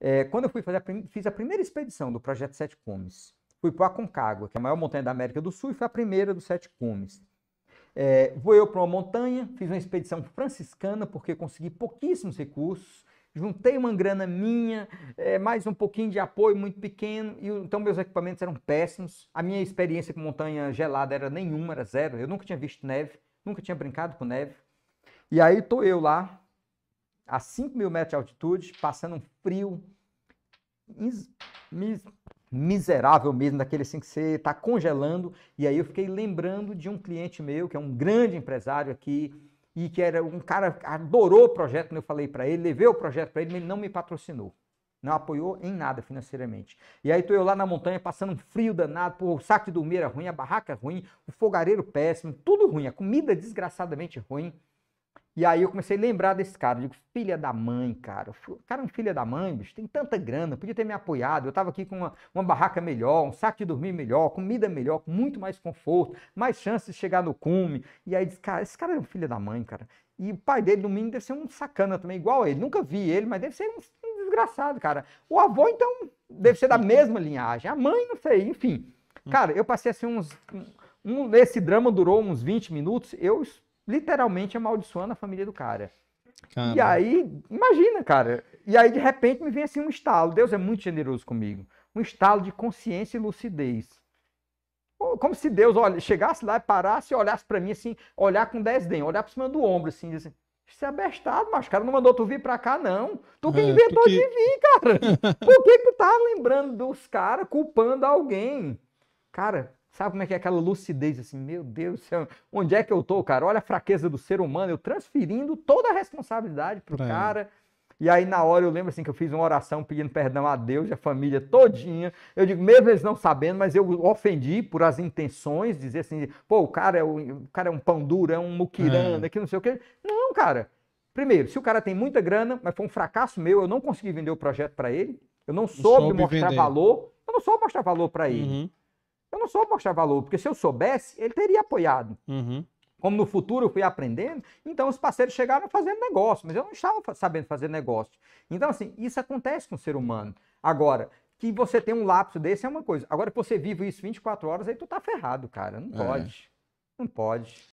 É, quando eu fui fazer a fiz a primeira expedição do Projeto Sete Cumes, fui para Aconcagua, que é a maior montanha da América do Sul, e foi a primeira dos Sete Cumes. É, vou eu para uma montanha, fiz uma expedição franciscana, porque consegui pouquíssimos recursos, juntei uma grana minha, é, mais um pouquinho de apoio muito pequeno, e então meus equipamentos eram péssimos. A minha experiência com montanha gelada era nenhuma, era zero. Eu nunca tinha visto neve, nunca tinha brincado com neve. E aí estou eu lá, a 5 mil metros de altitude, passando um frio mis, mis, miserável mesmo, daquele assim que você está congelando. E aí eu fiquei lembrando de um cliente meu, que é um grande empresário aqui, e que era um cara adorou o projeto, quando eu falei para ele, levei o projeto para ele, mas ele não me patrocinou. Não apoiou em nada financeiramente. E aí estou eu lá na montanha passando um frio danado, pô, o saco de dormir era ruim, a barraca ruim, o fogareiro péssimo, tudo ruim, a comida desgraçadamente ruim. E aí eu comecei a lembrar desse cara. Eu digo, filha da mãe, cara. O cara é um filha da mãe, bicho. Tem tanta grana, podia ter me apoiado. Eu estava aqui com uma, uma, barraca melhor, um saco de dormir melhor, comida melhor, com muito mais conforto, mais chances de chegar no cume. E aí disse, cara, esse cara é um filho da mãe, cara. E o pai dele, no mínimo, deve ser um sacana também, igual ele. Nunca vi ele, mas deve ser um, um desgraçado, cara. O avô, então, deve ser da mesma linhagem. A mãe, não sei, enfim. Hum. Cara, eu passei assim uns. Um, esse drama durou uns 20 minutos. Eu literalmente amaldiçoando a família do cara. Caramba. E aí, imagina, cara. E aí, de repente, me vem assim um estalo. Deus é muito generoso comigo. Um estalo de consciência e lucidez. Como se Deus olha, chegasse lá, parasse e olhasse para mim assim, olhar com desdém, olhar por cima do ombro, assim, assim. Isso é abestado, mas o cara não mandou tu vir pra cá, não. Tu que é, inventou de vir, cara. Por que, que tu tá lembrando dos caras culpando alguém? Cara, Sabe como é que é aquela lucidez assim? Meu Deus do céu, onde é que eu tô, cara? Olha a fraqueza do ser humano, eu transferindo toda a responsabilidade pro é. cara. E aí, na hora, eu lembro assim que eu fiz uma oração pedindo perdão a Deus e a família todinha. Eu digo, mesmo eles não sabendo, mas eu ofendi por as intenções, dizer assim, pô, o cara é, o, o cara é um pão duro, é um muquirana, é. que não sei o quê. Não, cara. Primeiro, se o cara tem muita grana, mas foi um fracasso meu, eu não consegui vender o projeto para ele, eu não soube, soube mostrar vender. valor, eu não soube mostrar valor para ele. Uhum não sou mostrar valor, porque se eu soubesse, ele teria apoiado. Uhum. Como no futuro eu fui aprendendo, então os parceiros chegaram fazendo negócio, mas eu não estava sabendo fazer negócio. Então, assim, isso acontece com o ser humano. Agora, que você tem um lapso desse é uma coisa. Agora, que você vive isso 24 horas, aí tu tá ferrado, cara. Não é. pode. É. Não pode.